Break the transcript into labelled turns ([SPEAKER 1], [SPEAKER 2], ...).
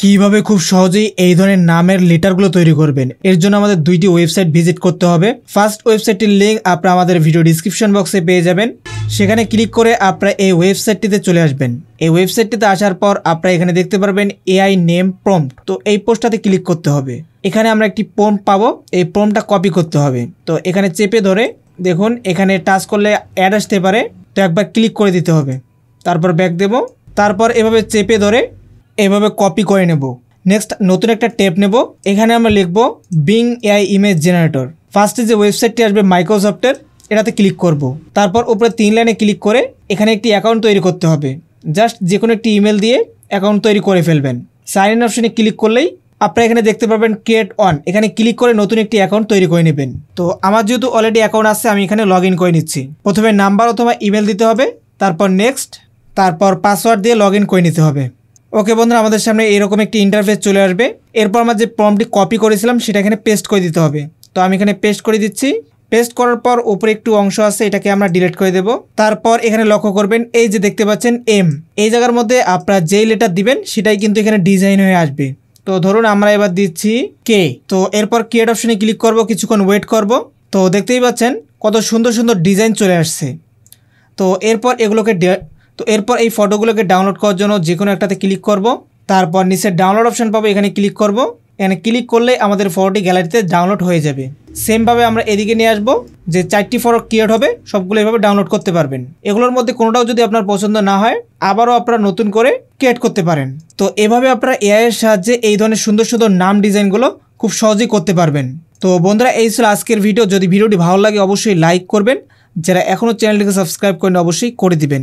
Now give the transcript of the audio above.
[SPEAKER 1] কিভাবে খুব সহজেই এই ধরনের নামের লেটারগুলো তৈরি করবেন এর জন্য আমাদের দুইটি ওয়েবসাইট ভিজিট করতে হবে ফার্স্ট ওয়েবসাইটটির লিঙ্ক আপনারা আমাদের ভিডিও ডিসক্রিপশন বক্সে পেয়ে যাবেন সেখানে ক্লিক করে আপনারা এই ওয়েবসাইটটিতে চলে আসবেন এই ওয়েবসাইটটিতে আসার পর আপনারা এখানে দেখতে পারবেন এআই নেম প্রম তো এই পোস্টটাতে ক্লিক করতে হবে এখানে আমরা একটি প্রম্পট পাবো এই প্রম্পটটা কপি করতে হবে তো এখানে চেপে ধরে দেখুন এখানে টাচ করলে অ্যাড আসতে পারে তো একবার ক্লিক করে দিতে হবে তারপর ব্যাক দেব তারপর এভাবে চেপে ধরে এভাবে কপি করে নেব নেক্সট নতুন একটা টেপ নেব এখানে আমরা লিখব বিং এআই ইমেজ জেনারেটর ফার্স্টে যে ওয়েবসাইটটি আসবে মাইক্রোসফটের এটাতে ক্লিক করব। তারপর উপরে তিন লাইনে ক্লিক করে এখানে একটি অ্যাকাউন্ট তৈরি করতে হবে জাস্ট যে কোনো একটি ইমেল দিয়ে অ্যাকাউন্ট তৈরি করে ফেলবেন সাইন ইন অপশনে ক্লিক করলেই আপনারা এখানে দেখতে পাবেন ক্রিয়েট অন এখানে ক্লিক করে নতুন একটি অ্যাকাউন্ট তৈরি করে নেবেন তো আমার যেহেতু অলরেডি অ্যাকাউন্ট আছে আমি এখানে লগ করে নিচ্ছি প্রথমে নাম্বার অথবা ইমেল দিতে হবে তারপর নেক্সট তারপর পাসওয়ার্ড দিয়ে লগ করে নিতে হবে ওকে বন্ধুরা আমাদের সামনে এরকম একটি ইন্টারফেস চলে আসবে এরপর আমার যে ফর্মটি কপি করেছিলাম সেটা এখানে পেস্ট করে দিতে হবে তো আমি এখানে পেস্ট করে দিচ্ছি পেস্ট করার পর উপরে একটু অংশ আছে এটাকে আমরা ডিলিট করে দেব তারপর এখানে লক্ষ্য করবেন এই যে দেখতে পাচ্ছেন এম এই জায়গার মধ্যে আপনারা যেই লেটার দিবেন সেটাই কিন্তু এখানে ডিজাইন হয়ে আসবে তো ধরুন আমরা এবার দিচ্ছি কে তো এরপর ক্রিয়েট অপশনে ক্লিক করব কিছুক্ষণ ওয়েট করব তো দেখতেই পাচ্ছেন কত সুন্দর সুন্দর ডিজাইন চলে আসছে তো এরপর এগুলোকে তো এরপর এই ফটোগুলোকে ডাউনলোড করার জন্য যে কোনো একটাতে ক্লিক করব তারপর নিচে ডাউনলোড অপশন পাবো এখানে ক্লিক করব এখানে ক্লিক করলে আমাদের ফটোটি গ্যালারিতে ডাউনলোড হয়ে যাবে সেমভাবে আমরা এদিকে নিয়ে আসবো যে চারটি ফটো ক্রিয়েট হবে সবগুলো এভাবে ডাউনলোড করতে পারবেন এগুলোর মধ্যে কোনোটাও যদি আপনার পছন্দ না হয় আবারও আপনারা নতুন করে ক্রিয়েট করতে পারেন তো এভাবে আপনারা এআইয়ের সাহায্যে এই ধরনের সুন্দর সুন্দর নাম ডিজাইনগুলো খুব সহজেই করতে পারবেন তো বন্ধুরা এই ছিল আজকের ভিডিও যদি ভিডিওটি ভালো লাগে অবশ্যই লাইক করবেন যারা এখনও চ্যানেলটিকে সাবস্ক্রাইব করেন অবশ্যই করে দিবেন